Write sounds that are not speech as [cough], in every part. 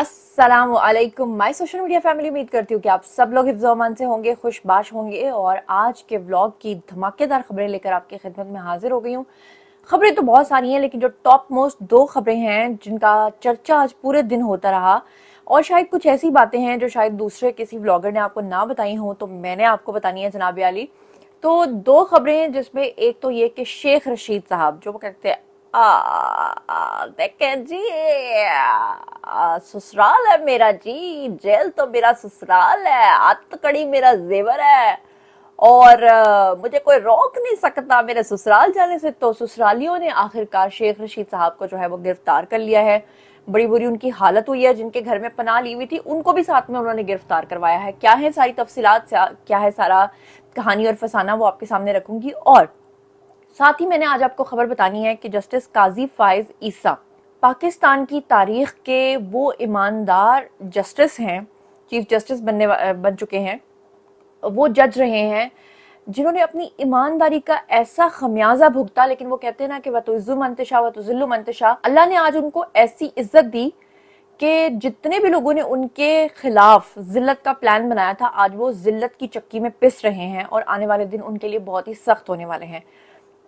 Aslam my social media family उम्मीद करती हूँ कि आप सब लोग हिफ्जोमान से होंगे खुशबाश होंगे और आज के व्लॉग की धमाकेदार खबरें लेकर आपकी खिदमत में हाजिर हो गई हूँ खबरें तो बहुत सारी हैं लेकिन जो टॉप मोस्ट दो खबरें हैं जिनका चर्चा आज पूरे दिन होता रहा और शायद कुछ ऐसी बातें हैं जो शायद दूसरे किसी ब्लॉगर ने आपको ना बताई हों तो मैंने आपको बतानी है जनाब अली तो दो खबरें हैं जिसमें एक तो ये कि शेख रशीद साहब जो कहते हैं देखे जी ससुराल है मेरा जी जेल तो मेरा ससुराल है कड़ी मेरा जेवर है और आ, मुझे कोई रोक नहीं सकता मेरे ससुराल जाने से तो ससुरालियों ने आखिरकार शेख रशीद साहब को जो है वो गिरफ्तार कर लिया है बड़ी बुरी उनकी हालत हुई है जिनके घर में पनाह ली हुई थी उनको भी साथ में उन्होंने गिरफ्तार करवाया है क्या है सारी तफसीलात क्या है सारा कहानी और फसाना वो आपके सामने रखूंगी और साथ ही मैंने आज आपको खबर बतानी है कि जस्टिस काजी फाइज ईसा पाकिस्तान की तारीख के वो ईमानदार जस्टिस हैं चीफ जस्टिस बनने बन चुके हैं वो जज रहे हैं जिन्होंने अपनी ईमानदारी का ऐसा खमियाजा भुगता लेकिन वो कहते हैं ना कि वह तो वतुज़िल्लु अंतशा अल्लाह ने आज उनको ऐसी इज्जत दी कि जितने भी लोगों ने उनके खिलाफ जिल्लत का प्लान बनाया था आज वो जिल्लत की चक्की में पिस रहे हैं और आने वाले दिन उनके लिए बहुत ही सख्त होने वाले हैं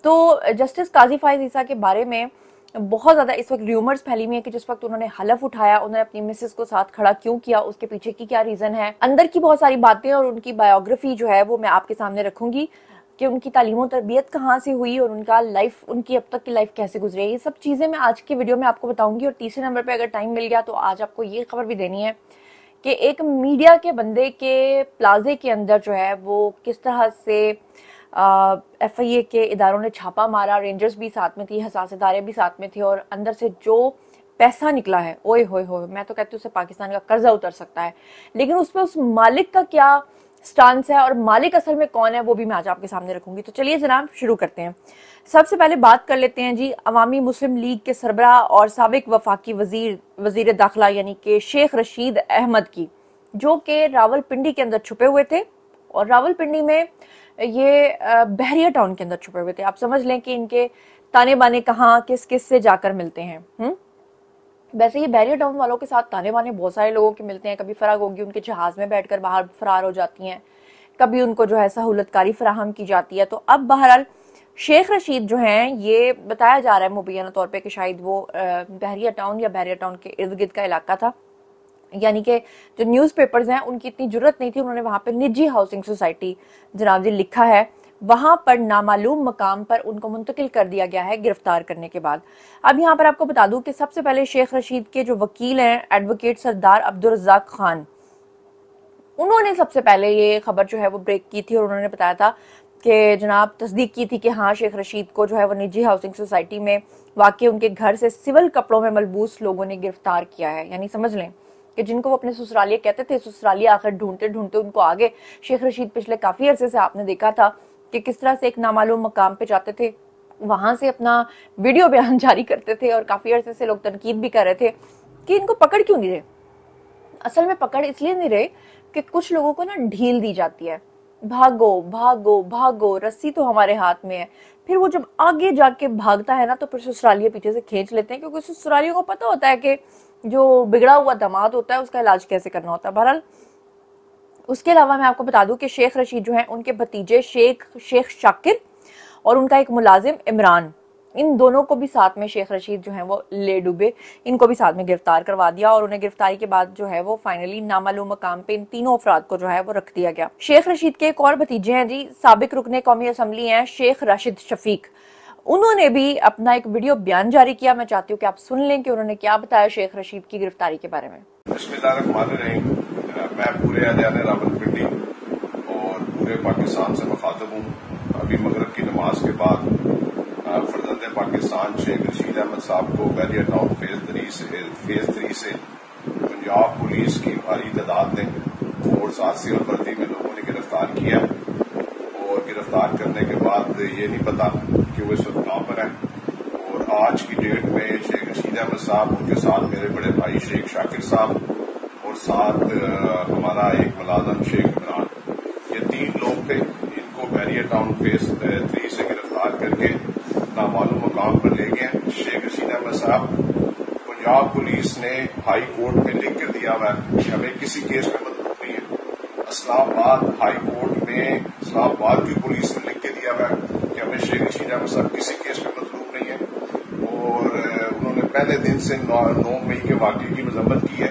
तो जस्टिस काजी फायज ईसा के बारे में बहुत ज़्यादा इस वक्त र्यूमर्स फैली हुई है कि जिस वक्त उन्होंने हलफ उठाया उन्होंने अपनी मिसेस को साथ खड़ा क्यों किया उसके पीछे की क्या रीज़न है अंदर की बहुत सारी बातें और उनकी बायोग्राफी जो है वो मैं आपके सामने रखूंगी कि उनकी तालीम और तरबियत कहाँ से हुई और उनका लाइफ उनकी अब तक की लाइफ कैसे गुजरी है ये सब चीज़ें मैं आज की वीडियो में आपको बताऊंगी और तीसरे नंबर पर अगर टाइम मिल गया तो आज आपको ये खबर भी देनी है कि एक मीडिया के बंदे के प्लाजे के अंदर जो है वो किस तरह से एफ आई ए के इदारों ने छापा मारा रेंजर्स भी साथ में थी हसास इदारे भी साथ में थे और अंदर से जो पैसा निकला है ओए होए होए मैं तो कहती हूँ उसे पाकिस्तान का कर्जा उतर सकता है लेकिन उसमें उस मालिक का क्या स्टांस है और मालिक असल में कौन है वो भी मैं आज आपके सामने रखूंगी तो चलिए जनाब शुरू करते हैं सबसे पहले बात कर लेते हैं जी अवामी मुस्लिम लीग के सरबरा और सबक वफाकी वजीर वजीर दाखिला यानी कि शेख रशीद अहमद की जो कि रावलपिंडी के अंदर छुपे हुए थे और रावलपिंडी में ये बहरिया टाउन के अंदर छुपे हुए थे आप समझ लें कि इनके ताने बाने कहाँ किस किस से जाकर मिलते हैं हुँ? हम्म? वैसे ये बैरियर टाउन वालों के साथ ताने बाने बहुत सारे लोगों के मिलते हैं कभी फराग होगी उनके जहाज़ में बैठकर बाहर फरार हो जाती हैं कभी उनको जो है सहूलतकारी फराहम की जाती है तो अब बहरहाल शेख रशीद जो हैं ये बताया जा रहा है मुबैना तौर पे कि शायद वो बहरिया टाउन या बहरिया टाउन के इर्द गिर्द का इलाका था यानी कि जो न्यूज़पेपर्स हैं उनकी इतनी जरूरत नहीं थी उन्होंने वहाँ पर निजी हाउसिंग सोसाइटी जनाब जी लिखा है वहाँ पर नामालूम मकाम पर उनको मुंतकिल कर दिया गया है गिरफ्तार करने के बाद अब यहाँ पर आपको बता दूँ कि सबसे पहले शेख रशीद के जो वकील हैं एडवोकेट सरदार अब्दुलरजाक खान उन्होंने सबसे पहले ये खबर जो है वो ब्रेक की थी और उन्होंने बताया था कि जनाब तस्दीक की थी कि हाँ शेख रशीद को जो है वो निजी हाउसिंग सोसाइटी में वाकई उनके घर से सिविल कपड़ों में मलबूस लोगों ने गिरफ्तार किया है यानी समझ लें कि जिनको वो अपने ससुरालिया कहते थे ससुरालिया आखिर ढूंढते ढूंढते उनको आगे शेख रशीद पिछले काफ़ी अरसे से आपने देखा था कि किस तरह से एक नामालूम मकाम पे जाते थे वहां से अपना वीडियो बयान [laughs] जारी करते थे और काफ़ी अरसे से लोग तनकीद भी कर रहे थे कि इनको पकड़ क्यों नहीं रहे असल में पकड़ इसलिए नहीं रहे कि कुछ लोगों को ना ढील दी जाती है भागो भागो भागो रस्सी तो हमारे हाथ में है फिर वो जब आगे जाके भागता है ना तो फिर ससुरालिया पीछे से खींच लेते हैं क्योंकि ससुरालियों को पता होता है कि जो बिगड़ा हुआ दमाद होता है उसका इलाज कैसे करना होता है बहरहाल उसके अलावा मैं आपको बता दूं कि शेख रशीद जो हैं उनके भतीजे शेख शेख शाकिर और उनका एक मुलाजिम इमरान इन दोनों को भी साथ में शेख रशीद जो है वो ले डूबे इनको भी साथ में गिरफ्तार करवा दिया और उन्हें गिरफ्तारी के बाद जो है वो फाइनली नामालूम मकाम पे इन तीनों अफराद को जो है वो रख दिया गया शेख रशीद के एक और भतीजे हैं जी सबक रुकने कौमी असम्बली हैं शेख राशिद शफीक उन्होंने भी अपना एक वीडियो बयान जारी किया मैं चाहती हूँ कि आप सुन लें कि उन्होंने क्या बताया शेख रशीद की गिरफ्तारी के बारे में मैं पूरे हरियाणा रावलपिंडी और पूरे पाकिस्तान से मुखातब हूँ अभी मगरब की नमाज के बाद पाकिस्तान शेख रशीद अहमद साहब को बैरियर टाउन फेज थ्री से फेज थ्री से पंजाब पुलिस की भारी तादाद ने और साथी और वर्दी में लोगों ने गिरफ्तार किया और गिरफ्तार करने के बाद ये नहीं पता कि वो इस वक्त पर हैं और आज की डेट में शेख रशीद अहमद साहब उनके साथ मेरे बड़े भाई शेख शाकिर साहब और साथ हमारा एक मुलाजम शेख इमरान ये तीन लोग थे इनको बैरियर टाउन फेस थ्री से गिरफ्तार करके नामालूम मकाम पर ले गए शेख रशीद अहमद साहब पंजाब पुलिस ने हाई कोर्ट में लिख कर दिया हुआ कि हमें किसी केस में मदद नहीं है इस्लामाबाद हाई कोर्ट में इस्लामाबाद की पुलिस ने लिख के दिया हुआ है में श्री ऋषि राम साहब किसी केस में मतलूब नहीं है और उन्होंने पहले दिन से नौ, नौ मई के वाक्य की मजम्मत की है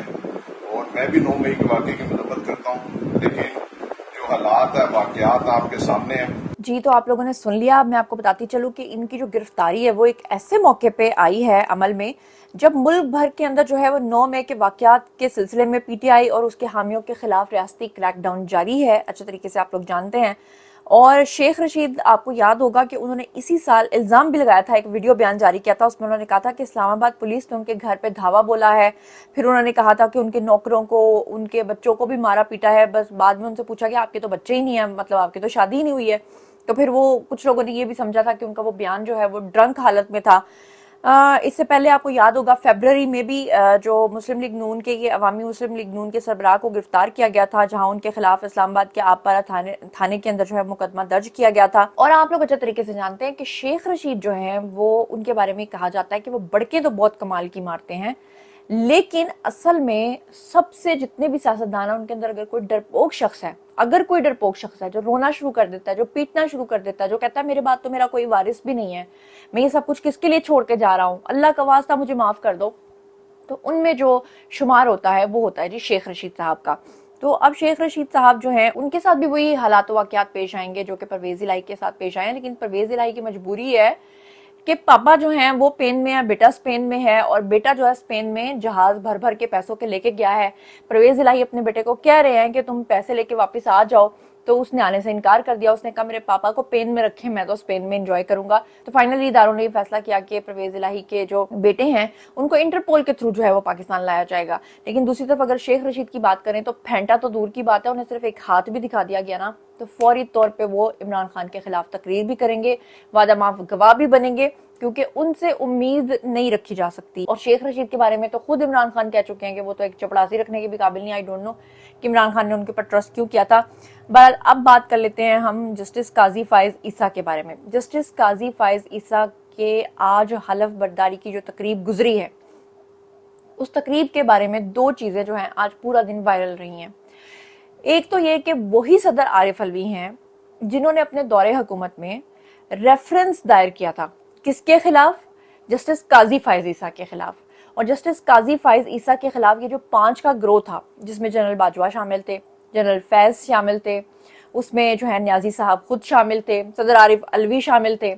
और मैं भी नौ मई के वाक्य की मजम्मत करता हूँ लेकिन जो हालात है वाकयात आपके सामने हैं जी तो आप लोगों ने सुन लिया मैं आपको बताती चलूँ कि इनकी जो गिरफ्तारी है वो एक ऐसे मौके पे आई है अमल में जब मुल्क भर के अंदर जो है वो नौ मई के वाकत के सिलसिले में पीटीआई और उसके हामियों के खिलाफ रियाती क्रैकडाउन जारी है अच्छे तरीके से आप लोग जानते हैं और शेख रशीद आपको याद होगा कि उन्होंने इसी साल इल्ज़ाम भी लगाया था एक वीडियो बयान जारी किया था उसमें उन्होंने कहा था कि इस्लामाबाद पुलिस ने उनके घर पर धावा बोला है फिर उन्होंने कहा था कि उनके नौकरों को उनके बच्चों को भी मारा पीटा है बस बाद में उनसे पूछा कि आपके तो बच्चे ही नहीं हैं मतलब आपकी तो शादी ही नहीं हुई है तो फिर वो कुछ लोगों ने ये भी समझा था कि उनका वो बयान जो है वो ड्रंक हालत में था इससे पहले आपको याद होगा फेबररी में भी जो मुस्लिम लीग नून के ये अवामी मुस्लिम लीग नून के सरबराह को गिरफ्तार किया गया था जहां उनके खिलाफ इस्लामाबाद के आपपारा थाने थाने के अंदर जो है मुकदमा दर्ज किया गया था और आप लोग अच्छे तरीके से जानते हैं कि शेख रशीद जो है वो उनके बारे में कहा जाता है कि वो बड़के तो बहुत कमाल की मारते हैं लेकिन असल में सबसे जितने भी सियासतदान हैं उनके अंदर अगर कोई डरपोक शख्स है अगर कोई डरपोक शख्स है जो रोना शुरू कर देता है जो पीटना शुरू कर देता है जो कहता है मेरे बात तो मेरा कोई वारिस भी नहीं है मैं ये सब कुछ किसके लिए छोड़ के जा रहा हूँ अल्लाह का वास्ता मुझे माफ़ कर दो तो उनमें जो शुमार होता है वो होता है जी शेख रशीद साहब का तो अब शेख रशीद साहब जो हैं उनके साथ भी वही हालात वाक़ात पेश आएंगे जो कि परवेज़ इलाही के साथ पेश आए हैं लेकिन परवेज़ इलाही की मजबूरी है कि पापा जो हैं वो स्पेन में है बेटा स्पेन में है और बेटा जो है स्पेन में जहाज भर भर के पैसों के लेके गया है प्रवेश इलाही अपने बेटे को कह रहे हैं कि तुम पैसे लेके वापस आ जाओ तो उसने आने से इनकार कर दिया उसने कहा मेरे पापा को पेन में रखे मैं तो उस पेन में इंजॉय करूंगा तो फाइनली इदारों ने फैसला किया कि परवेज इलाही के जो बेटे हैं उनको इंटरपोल के थ्रू जो है वो पाकिस्तान लाया जाएगा लेकिन दूसरी तरफ अगर शेख रशीद की बात करें तो फेंटा तो दूर की बात है उन्हें सिर्फ एक हाथ भी दिखा दिया गया ना तो फौरी तौर पर वो इमरान खान के खिलाफ तकरीर भी करेंगे वादा माफ गवाह भी बनेंगे क्योंकि उनसे उम्मीद नहीं रखी जा सकती और शेख रशीद के बारे में तो खुद इमरान खान कह चुके हैं कि वो तो एक चपड़ासी रखने के भी काबिल नहीं आई डोंट नो कि इमरान खान ने उनके ऊपर ट्रस्ट क्यों किया था बहरहाल अब बात कर लेते हैं हम जस्टिस काजी फायज ईसा के बारे में जस्टिस काजी फायज ईसा के आज हलफ बर्दारी की जो तकरीब गुजरी है उस तकरीब के बारे में दो चीज़ें जो हैं आज पूरा दिन वायरल रही हैं एक तो ये कि वही सदर आरिफ अलवी हैं जिन्होंने अपने दौरे हुकूमत में रेफरेंस दायर किया था किसके खिलाफ जस्टिस काजी फायज ईसा के खिलाफ और जस्टिस काजी फायज ईसा के खिलाफ ये जो पांच का ग्रो था जिसमें जनरल बाजवा शामिल थे जनरल फैज शामिल थे उसमें जो है न्याजी साहब खुद शामिल थे सदर आरिफ अलवी शामिल थे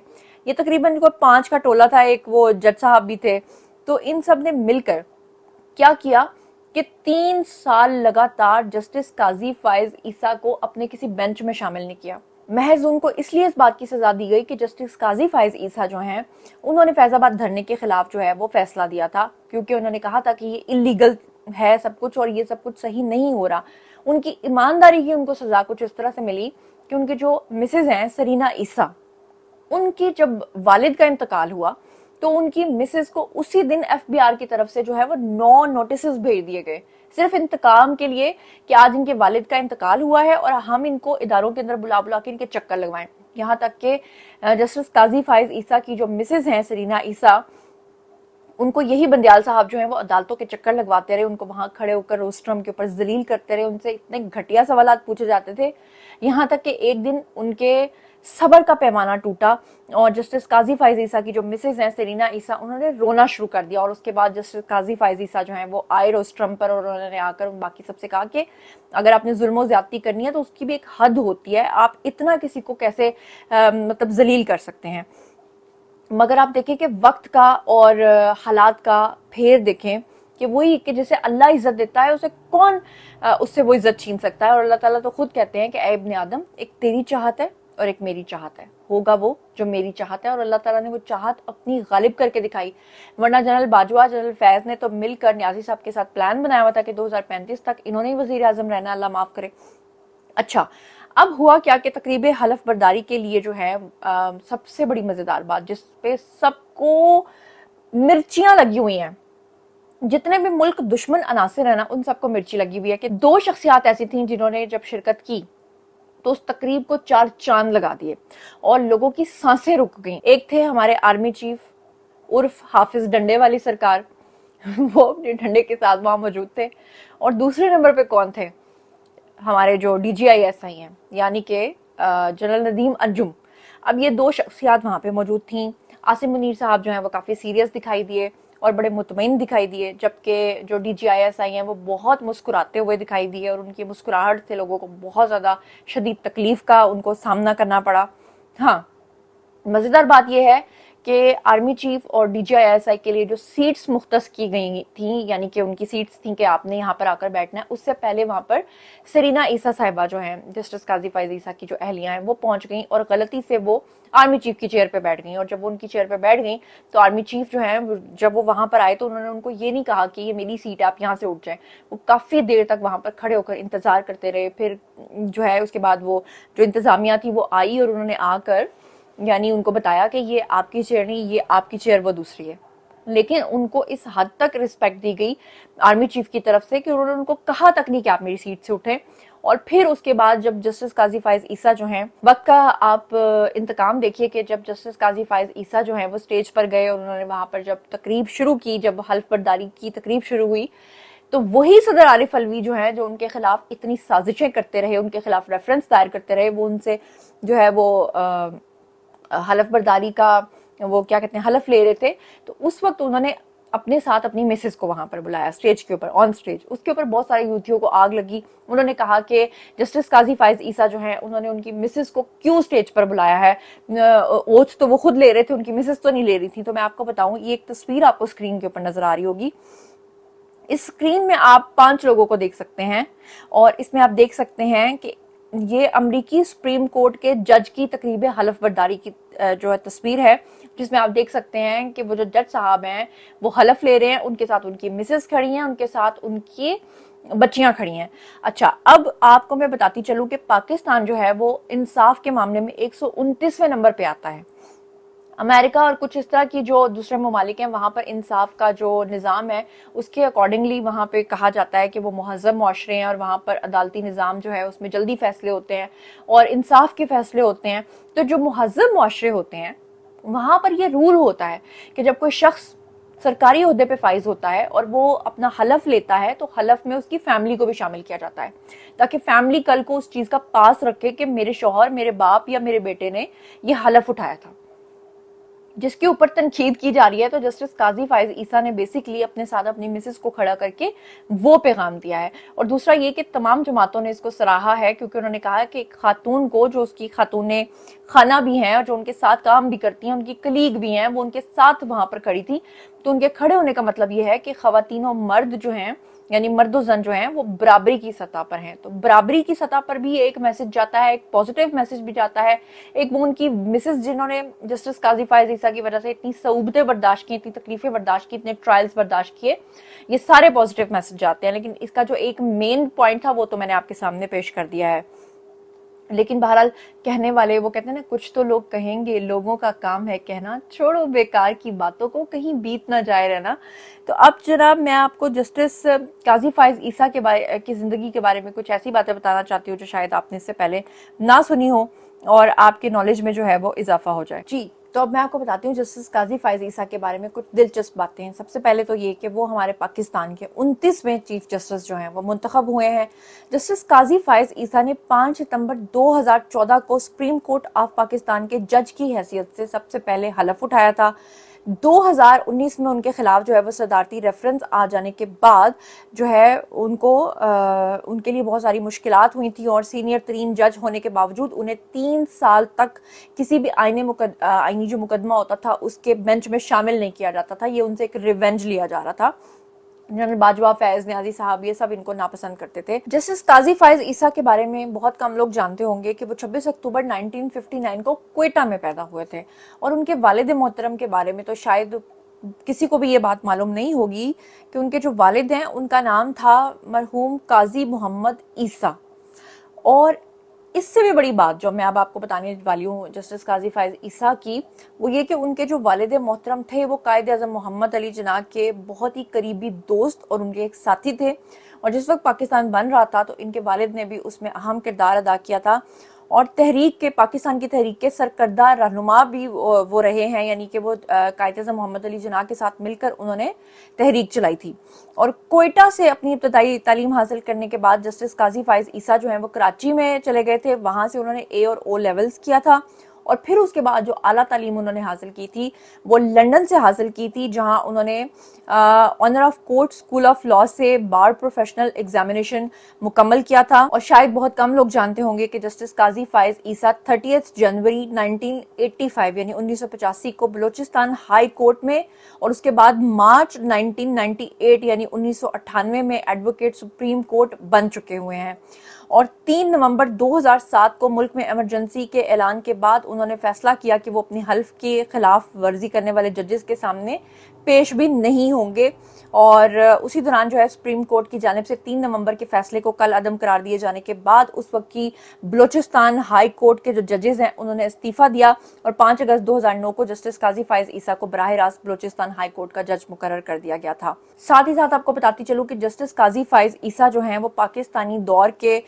ये तकरीबन कोई पांच का टोला था एक वो जज साहब भी थे तो इन सब ने मिलकर क्या किया कि तीन साल लगातार जस्टिस काजी फायज ईसा को अपने किसी बेंच में शामिल नहीं किया महज उनको इसलिए इस बात की सज़ा दी गई कि जस्टिस काजी फायज ईसा जो हैं उन्होंने फैज़ाबाद धरने के ख़िलाफ़ जो है वो फैसला दिया था क्योंकि उन्होंने कहा था कि ये इलीगल है सब कुछ और ये सब कुछ सही नहीं हो रहा उनकी ईमानदारी की उनको सज़ा कुछ इस तरह से मिली कि उनके जो मिसेज़ हैं सरीना ईसा उनकी जब वालिद का इंतकाल हुआ तो उनकी मिसेस को उसी दिन एफबीआर की तरफ से जो है वो नौ नोटिस भेज दिए गए सिर्फ इंतकाम के लिए कि आज इनके वालिद का इंतकाल हुआ है और हम इनको इदारों के अंदर बुला बुला के इनके चक्कर लगवाएं यहाँ तक के जस्टिस काजी फाइज ईसा की जो मिसेज हैं सरीना ईसा उनको यही बंदयाल साहब जो है वो अदालतों के चक्कर लगवाते रहे उनको वहां खड़े होकर रोस्ट्रम के ऊपर जलील करते रहे उनसे इतने घटिया सवाल पूछे जाते थे यहाँ तक कि एक दिन उनके सबर का पैमाना टूटा और जस्टिस काजी फाइज ईसा की जो मिसेज हैं सेरीना ईसा उन्होंने रोना शुरू कर दिया और उसके बाद जस्टिस काजी फाइज ईसा जो है वो आए रोज ट्रम्प पर और उन्होंने आकर उन बाकी सबसे कहा कि अगर आपने जुल्म ज्यादती करनी है तो उसकी भी एक हद होती है आप इतना किसी को कैसे आ, मतलब जलील कर सकते हैं मगर आप देखें कि वक्त का और हालात का फेर देखें कि वही कि जिसे अल्लाह इज्जत देता है उसे कौन उससे वो इज्जत छीन सकता है और अल्लाह ताला तो खुद कहते हैं कि ए इब्ने आदम एक तेरी चाहत है और एक मेरी चाहत है होगा वो जो मेरी चाहत है और अल्लाह ताला ने वो चाहत अपनी गालिब करके दिखाई वरना जनरल बाजवा जनरल फैज़ ने तो मिलकर न्याजी साहब के साथ प्लान बनाया हुआ था कि 2035 तक इन्होंने ही वजीर आजम रहना अल्लाह माफ़ करे अच्छा अब हुआ क्या कि तकरीब हलफ बर्दारी के लिए जो है आ, सबसे बड़ी मज़ेदार बात जिसपे सबको मिर्चियां लगी हुई हैं जितने भी मुल्क दुश्मन अनासर है ना उन सबको मिर्ची लगी हुई है कि दो शख्सियात ऐसी थी जिन्होंने जब शिरकत की तो उस तकरीब को चार चांद लगा दिए और लोगों की सांसें रुक गई एक थे हमारे आर्मी चीफ उर्फ हाफिज डंडे वाली सरकार [laughs] वो अपने डंडे के साथ वहाँ मौजूद थे और दूसरे नंबर पे कौन थे हमारे जो D G I S I हैं यानी कि जनरल नदीम अंजुम अब ये दो शख्सियात वहाँ पे मौजूद थी आसिम मुनीर साहब जो हैं वो काफ़ी सीरियस दिखाई दिए और बड़े मुतमिन दिखाई दिए जबकि जो D G I S I हैं वो बहुत मुस्कुराते हुए दिखाई दिए और उनकी मुस्कुराहट से लोगों को बहुत ज़्यादा शदीद तकलीफ़ का उनको सामना करना पड़ा हाँ मज़ेदार बात यह है कि आर्मी चीफ और D G I I S के लिए जो सीट्स मुख्त की गई थी यानी कि उनकी सीट्स थी कि आपने यहाँ पर आकर बैठना है उससे पहले वहाँ पर सरीना ईसा साहिबा जो हैं जस्टिस काजी फाइज ईसा की जो अहलियाँ हैं वो पहुँच गई और गलती से वो आर्मी चीफ की चेयर पर बैठ गई और जब वो उनकी चेयर पर बैठ गई तो आर्मी चीफ जो है जब वो वहाँ पर आए तो उन्होंने उनको ये नहीं कहा कि ये मेरी सीट है आप यहाँ से उठ जाएँ वो काफ़ी देर तक वहाँ पर खड़े होकर इंतज़ार करते रहे फिर जो है उसके बाद वो जो इंतज़ामिया थी वो आई और उन्होंने आकर यानी उनको बताया कि ये आपकी चेयर नहीं ये आपकी चेयर वो दूसरी है लेकिन उनको इस हद तक रिस्पेक्ट दी गई आर्मी चीफ की तरफ से कि उन्होंने उनको कहा तक नहीं कि आप मेरी सीट से उठें और फिर उसके बाद जब जस्टिस काजी फायज ईसा जो हैं वक्त का आप इंतकाम देखिए कि जब जस्टिस काजी फायज ईसा जो हैं वो स्टेज पर गए और उन्होंने वहाँ पर जब तकरीब शुरू की जब हल्फ बर्दारी की तकरीब शुरू हुई तो वही सदर आरिफ अलवी जो हैं जो उनके खिलाफ इतनी साजिशें करते रहे उनके खिलाफ रेफरेंस दायर करते रहे वो उनसे जो है वो आ, हलफ बर्दारी का वो क्या कहते हैं हलफ ले रहे थे तो उस वक्त उन्होंने अपने साथ अपनी मिसेस को वहां पर बुलाया स्टेज के ऊपर ऑन स्टेज उसके ऊपर बहुत सारे यूथियों को आग लगी उन्होंने कहा कि जस्टिस काजी फाइज ईसा जो है उन्होंने उनकी मिसेस को क्यों स्टेज पर बुलाया है ओथ तो वो खुद ले रहे थे उनकी मिसेस तो नहीं ले रही थी तो मैं आपको बताऊं ये एक तस्वीर आपको स्क्रीन के ऊपर नजर आ रही होगी इस स्क्रीन में आप पांच लोगों को देख सकते हैं और इसमें आप देख सकते हैं कि ये अमरीकी सुप्रीम कोर्ट के जज की तकरीब हलफ बर्दारी की जो है तस्वीर है जिसमें आप देख सकते हैं कि वो जो जज साहब हैं वो हलफ ले रहे हैं उनके साथ उनकी मिसेस खड़ी हैं उनके साथ उनकी बच्चियां खड़ी हैं अच्छा अब आपको मैं बताती चलूँ कि पाकिस्तान जो है वो इंसाफ के मामले में एक नंबर पे आता है अमेरिका और कुछ इस तरह की जो दूसरे ममालिक हैं वहाँ पर इंसाफ का जो निज़ाम है उसके अकॉर्डिंगली वहाँ पर कहा जाता है कि वो महजब माशरे हैं और वहाँ पर अदालती निज़ाम जो है उसमें जल्दी फैसले होते हैं और इंसाफ के फैसले होते हैं तो जो महजब माशरे होते हैं वहाँ पर यह रूल होता है कि जब कोई शख्स सरकारी अहदे पे फाइज होता है और वो अपना हलफ लेता है तो हलफ में उसकी फैमिली को भी शामिल किया जाता है ताकि फैमिली कल को उस चीज़ का पास रखे कि मेरे शोहर मेरे बाप या मेरे बेटे ने यह हलफ उठाया था जिसके ऊपर तनखीद की जा रही है तो जस्टिस काजी फायज ईसा ने बेसिकली अपने साथ अपनी मिसेस को खड़ा करके वो पैगाम दिया है और दूसरा ये कि तमाम जमातों ने इसको सराहा है क्योंकि उन्होंने कहा कि खातून को जो उसकी खातून खाना भी हैं और जो उनके साथ काम भी करती हैं उनकी कलीग भी हैं वो उनके साथ वहाँ पर खड़ी थी तो उनके खड़े होने का मतलब ये है कि खातिन और मर्द जो हैं यानी मर्दो जन जो हैं वो बराबरी की सतह पर हैं तो बराबरी की सतह पर भी एक मैसेज जाता है एक पॉजिटिव मैसेज भी जाता है एक वो उनकी मिसेस जिन्होंने जस्टिस काजी फायज ईसा की वजह से इतनी सऊबतें बर्दाश्त की इतनी तकलीफें बर्दाश्त की इतने ट्रायल्स बर्दाश्त किए ये सारे पॉजिटिव मैसेज जाते हैं लेकिन इसका जो एक मेन पॉइंट था वो तो मैंने आपके सामने पेश कर दिया है लेकिन बहरहाल कहने वाले वो कहते हैं ना कुछ तो लोग कहेंगे लोगों का काम है कहना छोड़ो बेकार की बातों को कहीं बीत ना जाए रहना तो अब जनाब मैं आपको जस्टिस काजी फाइज ईसा के बारे की ज़िंदगी के बारे में कुछ ऐसी बातें बताना चाहती हूँ जो शायद आपने इससे पहले ना सुनी हो और आपके नॉलेज में जो है वो इजाफा हो जाए जी तो अब मैं आपको बताती हूँ जस्टिस काजी फायज ईसा के बारे में कुछ दिलचस्प बातें हैं सबसे पहले तो ये कि वो हमारे पाकिस्तान के उनतीसवें चीफ जस्टिस जो हैं वो मुंतखब हुए हैं जस्टिस काजी फायज ईसा ने 5 सितंबर 2014 को सुप्रीम कोर्ट ऑफ पाकिस्तान के जज की हैसियत से सबसे पहले हलफ उठाया था 2019 में उनके खिलाफ जो है वो सदारती रेफरेंस आ जाने के बाद जो है उनको आ, उनके लिए बहुत सारी मुश्किल हुई थी और सीनियर तरीन जज होने के बावजूद उन्हें तीन साल तक किसी भी आईने मुकद, आईनी जो मुकदमा होता था उसके बेंच में शामिल नहीं किया जाता था ये उनसे एक रिवेंज लिया जा रहा था जनरल बाजवा फैज न्याजी साहब ये सब इनको नापसंद करते थे जस्टिस काजी फैज ईसा के बारे में बहुत कम लोग जानते होंगे कि वो 26 अक्टूबर 1959 को क्वेटा में पैदा हुए थे और उनके वालद मोहतरम के बारे में तो शायद किसी को भी ये बात मालूम नहीं होगी कि उनके जो वालिद हैं उनका नाम था मरहूम काजी मोहम्मद ईसा और इससे भी बड़ी बात जो मैं अब आपको बताने वाली हूँ जस्टिस काजी फायज ईसा की वो ये कि उनके जो वालद मोहतरम थे वो कायद अजम मोहम्मद अली जनाह के बहुत ही करीबी दोस्त और उनके एक साथी थे और जिस वक्त पाकिस्तान बन रहा था तो इनके वालद ने भी उसमें अहम किरदार अदा किया था और तहरीक के पाकिस्तान की तहरीक के सरकर्दा रहनुमा भी वो रहे हैं यानी कि वो कायद अजम मोहम्मद अली जना के साथ मिलकर उन्होंने तहरीक चलाई थी और कोयटा से अपनी इब्तदाई तालीम हासिल करने के बाद जस्टिस काजी फाइज ईसा जो है वो कराची में चले गए थे वहाँ से उन्होंने ए और ओ लेवल्स किया था और फिर उसके बाद जो अला तालीम उन्होंने हासिल की थी वो लंदन से हासिल की थी जहाँ उन्होंने honour of court school of law से बार प्रोफेशनल एग्जामिनेशन मुकम्मल किया था और शायद बहुत कम लोग जानते होंगे कि justice Qazi Faez Isa thirty January nineteen यानी उन्नीस को बलोचिस्तान हाई कोर्ट में और उसके बाद मार्च नाइनटीन यानी उन्नीस में एडवोकेट सुप्रीम कोर्ट बन चुके हुए हैं और 3 नवंबर 2007 को मुल्क में इमरजेंसी के ऐलान के बाद उन्होंने फैसला किया कि वो अपनी हल्फ के खिलाफ वर्जी करने वाले जजेस के सामने पेश भी नहीं होंगे और उसी दौरान जो है सुप्रीम कोर्ट की जानब से तीन नवंबर के फैसले को कल अदम करार दिए जाने के बाद उस वक्त की बलोचिस्तान हाई कोर्ट के जो जजेस हैं उन्होंने इस्तीफा दिया और 5 अगस्त 2009 को जस्टिस काजी फाइज ईसा को बरह रास्त बलोचिस्तान हाई कोर्ट का जज मुकर कर दिया गया था साथ ही साथ आपको बताती चलूँ कि जस्टिस काजी फायज ईसा जो है वो पाकिस्तानी दौर के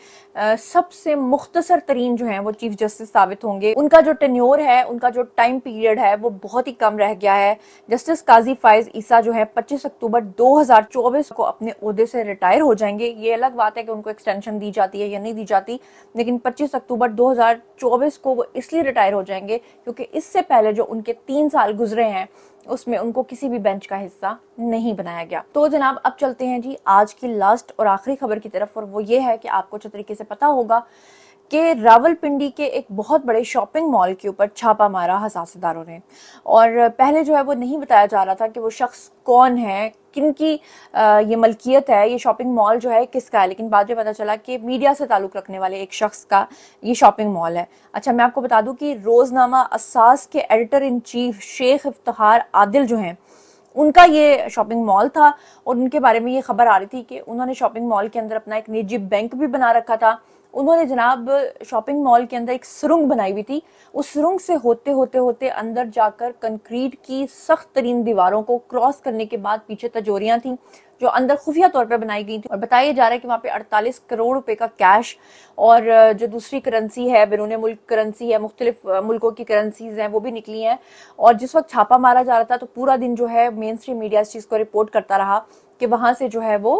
सबसे मुख्तसर तरीन जो है वो चीफ जस्टिस साबित होंगे उनका जो टेन्योर है उनका जो टाइम पीरियड है वो बहुत ही कम रह गया है जस्टिस काजी फायज ईसा जो है 25 अक्टूबर 2024 को अपने अहदे से रिटायर हो जाएंगे ये अलग बात है कि उनको एक्सटेंशन दी जाती है या नहीं दी जाती लेकिन 25 अक्टूबर 2024 को वो इसलिए रिटायर हो जाएंगे क्योंकि इससे पहले जो उनके तीन साल गुजरे हैं उसमें उनको किसी भी बेंच का हिस्सा नहीं बनाया गया तो जनाब अब चलते हैं जी आज की लास्ट और आखिरी खबर की तरफ और वो ये है कि आपको अच्छे तरीके से पता होगा कि रावलपिंडी के एक बहुत बड़े शॉपिंग मॉल के ऊपर छापा मारा हसासदारों ने और पहले जो है वो नहीं बताया जा रहा था कि वो शख्स कौन है किन की ये मलकियत है ये शॉपिंग मॉल जो है किसका है लेकिन बाद में पता चला कि मीडिया से ताल्लुक़ रखने वाले एक शख्स का ये शॉपिंग मॉल है अच्छा मैं आपको बता दूँ कि रोज़नामा असास के editor in chief Sheikh Iftar Adil जो हैं उनका ये शॉपिंग मॉल था और उनके बारे में ये खबर आ रही थी कि उन्होंने शॉपिंग मॉल के अंदर अपना एक निजी बैंक भी बना रखा था उन्होंने जनाब शॉपिंग मॉल के अंदर एक सुरंग बनाई हुई थी उस सुरंग से होते होते होते अंदर जाकर कंक्रीट की सख्त तरीन दीवारों को क्रॉस करने के बाद पीछे तजोरियां थी जो अंदर खुफिया तौर पर बनाई गई थी और बताया जा रहा है कि वहाँ पे 48 करोड़ रुपए का कैश और जो दूसरी करेंसी है बैरून मुल्क करेंसी है मुख्तलिफ मुल्कों की करेंसीज हैं वो भी निकली हैं और जिस वक्त छापा मारा जा रहा था तो पूरा दिन जो है मेन स्ट्रीम मीडिया इस चीज़ को रिपोर्ट करता रहा कि वहाँ से जो है वो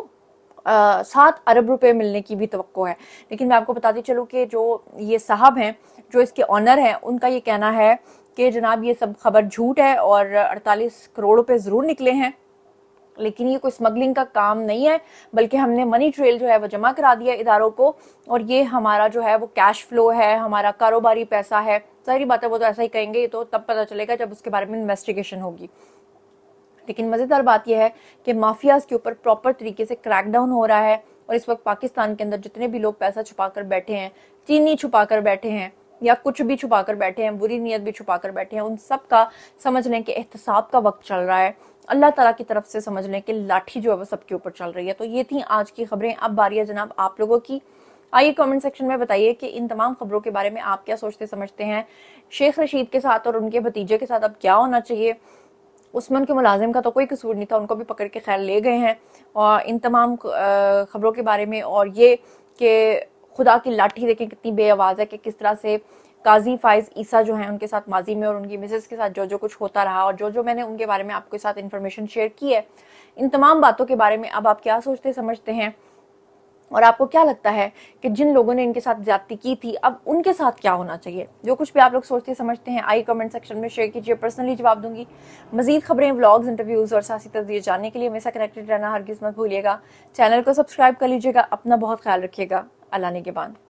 सात अरब रुपए मिलने की भी तो है लेकिन मैं आपको बताती चलूँ कि जो ये साहब हैं जो इसके ऑनर हैं उनका ये कहना है कि जनाब ये सब खबर झूठ है और 48 करोड़ रुपए ज़रूर निकले हैं लेकिन ये कोई स्मगलिंग का काम नहीं है बल्कि हमने मनी ट्रेल जो है वो जमा करा दिया इदारों को और ये हमारा जो है वो कैश फ्लो है हमारा कारोबारी पैसा है सारी बातें वो तो ऐसा ही कहेंगे ये तो तब पता चलेगा जब उसके बारे में इन्वेस्टिगेशन होगी लेकिन मज़ेदार बात यह है कि माफियाज़ के ऊपर प्रॉपर तरीके से क्रैकडाउन हो रहा है और इस वक्त पाकिस्तान के अंदर जितने भी लोग पैसा छुपा कर बैठे हैं चीनी छुपा कर बैठे हैं या कुछ भी छुपा कर बैठे हैं बुरी नीयत भी छुपा कर बैठे हैं उन सब का समझ लें कि एहतसाब का वक्त चल रहा है अल्लाह तला की तरफ से समझ लें कि लाठी जो है वो सबके ऊपर चल रही है तो ये थी आज की खबरें अब बारी है जनाब आप लोगों की आइए कमेंट सेक्शन में बताइए कि इन तमाम खबरों के बारे में आप क्या सोचते समझते हैं शेख रशीद के साथ और उनके भतीजे के साथ अब क्या होना चाहिए उसमें उनके मुलाजिम का तो कोई कसूर नहीं था उनको भी पकड़ के खैर ले गए हैं और इन तमाम खबरों के बारे में और ये कि खुदा की लाठी देखें कितनी आवाज़ है कि किस तरह से काजी फाइज ईसा जो है उनके साथ माजी में और उनकी मिसेज़ के साथ जो जो कुछ होता रहा और जो जो मैंने उनके बारे में आपके साथ इन्फॉर्मेशन शेयर की है इन तमाम बातों के बारे में अब आप क्या सोचते समझते हैं और आपको क्या लगता है कि जिन लोगों ने इनके साथ ज्यादती की थी अब उनके साथ क्या होना चाहिए जो कुछ भी आप लोग सोचते समझते हैं आई कमेंट सेक्शन में शेयर कीजिए पर्सनली जवाब दूंगी मजीद खबरें व्लॉग्स इंटरव्यूज और सासी तस्वीर जानने के लिए हमेशा कनेक्टेड रहना हर किस्मत भूलिएगा चैनल को सब्सक्राइब कर लीजिएगा अपना बहुत ख्याल रखिएगा अल्लाह ने के बाद